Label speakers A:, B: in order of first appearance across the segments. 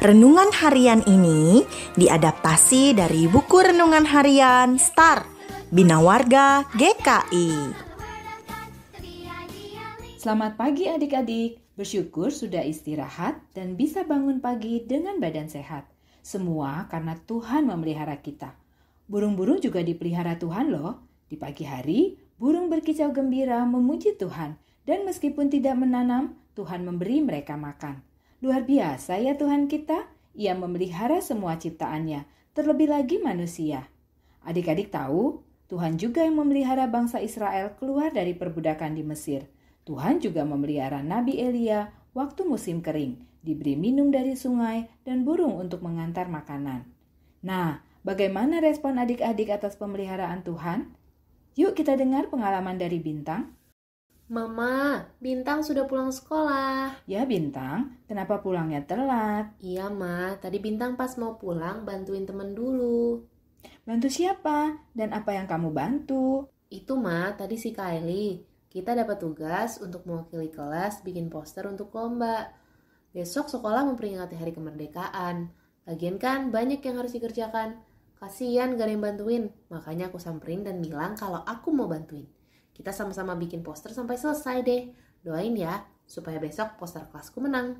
A: Renungan harian ini diadaptasi dari buku renungan harian Star Bina Warga GKI.
B: Selamat pagi adik-adik. Bersyukur sudah istirahat dan bisa bangun pagi dengan badan sehat. Semua karena Tuhan memelihara kita. Burung-burung juga dipelihara Tuhan loh. Di pagi hari, burung berkicau gembira memuji Tuhan. Dan meskipun tidak menanam, Tuhan memberi mereka makan. Luar biasa ya Tuhan kita, ia memelihara semua ciptaannya, terlebih lagi manusia. Adik-adik tahu, Tuhan juga yang memelihara bangsa Israel keluar dari perbudakan di Mesir. Tuhan juga memelihara Nabi Elia waktu musim kering, diberi minum dari sungai dan burung untuk mengantar makanan. Nah, bagaimana respon adik-adik atas pemeliharaan Tuhan? Yuk kita dengar pengalaman dari Bintang.
A: Mama, Bintang sudah pulang sekolah. Ya Bintang, kenapa pulangnya telat? Iya Ma, tadi Bintang pas mau pulang bantuin temen dulu. Bantu siapa? Dan apa yang kamu bantu? Itu Ma, tadi si Kylie. Kita dapat tugas untuk mewakili kelas bikin poster untuk lomba. Besok sekolah memperingati hari kemerdekaan. Lagian kan banyak yang harus dikerjakan. Kasian gak ada yang bantuin, makanya aku samperin dan bilang kalau aku mau bantuin. Kita sama-sama bikin poster sampai selesai deh. Doain ya, supaya besok poster kelasku menang.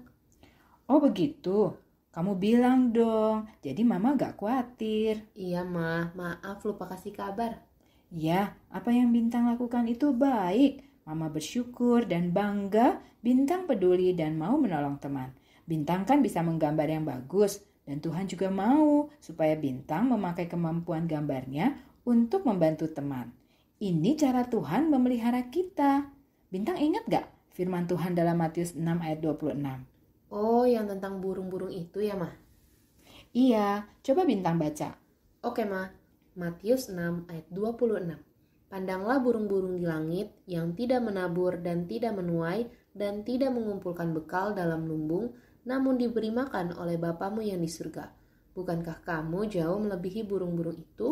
A: Oh begitu? Kamu bilang dong, jadi mama gak khawatir. Iya ma, maaf lupa kasih kabar.
B: Ya, apa yang Bintang lakukan itu baik. Mama bersyukur dan bangga Bintang peduli dan mau menolong teman. Bintang kan bisa menggambar yang bagus, dan Tuhan juga mau supaya Bintang memakai kemampuan gambarnya untuk membantu teman. Ini cara Tuhan memelihara kita. Bintang ingat gak firman Tuhan dalam Matius 6 ayat 26?
A: Oh, yang tentang burung-burung itu ya, Ma? Iya, coba Bintang baca. Oke, Ma. Matius 6 ayat 26. Pandanglah burung-burung di langit yang tidak menabur dan tidak menuai dan tidak mengumpulkan bekal dalam lumbung, namun diberi makan oleh Bapamu yang di surga. Bukankah kamu jauh melebihi burung-burung itu?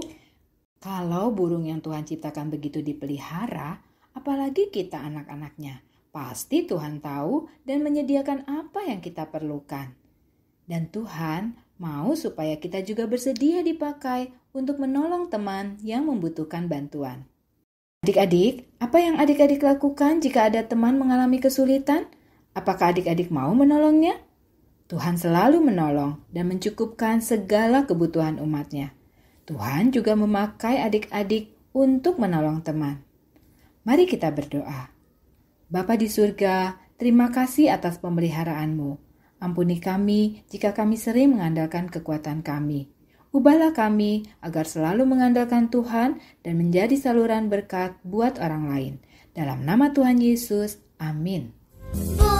A: Kalau
B: burung yang Tuhan ciptakan begitu dipelihara, apalagi kita anak-anaknya, pasti Tuhan tahu dan menyediakan apa yang kita perlukan. Dan Tuhan mau supaya kita juga bersedia dipakai untuk menolong teman yang membutuhkan bantuan. Adik-adik, apa yang adik-adik lakukan jika ada teman mengalami kesulitan? Apakah adik-adik mau menolongnya? Tuhan selalu menolong dan mencukupkan segala kebutuhan umatnya. Tuhan juga memakai adik-adik untuk menolong teman. Mari kita berdoa. Bapa di surga, terima kasih atas pemeliharaanmu. Ampuni kami jika kami sering mengandalkan kekuatan kami. Ubahlah kami agar selalu mengandalkan Tuhan dan menjadi saluran berkat buat orang lain. Dalam nama Tuhan Yesus, amin.
A: Oh.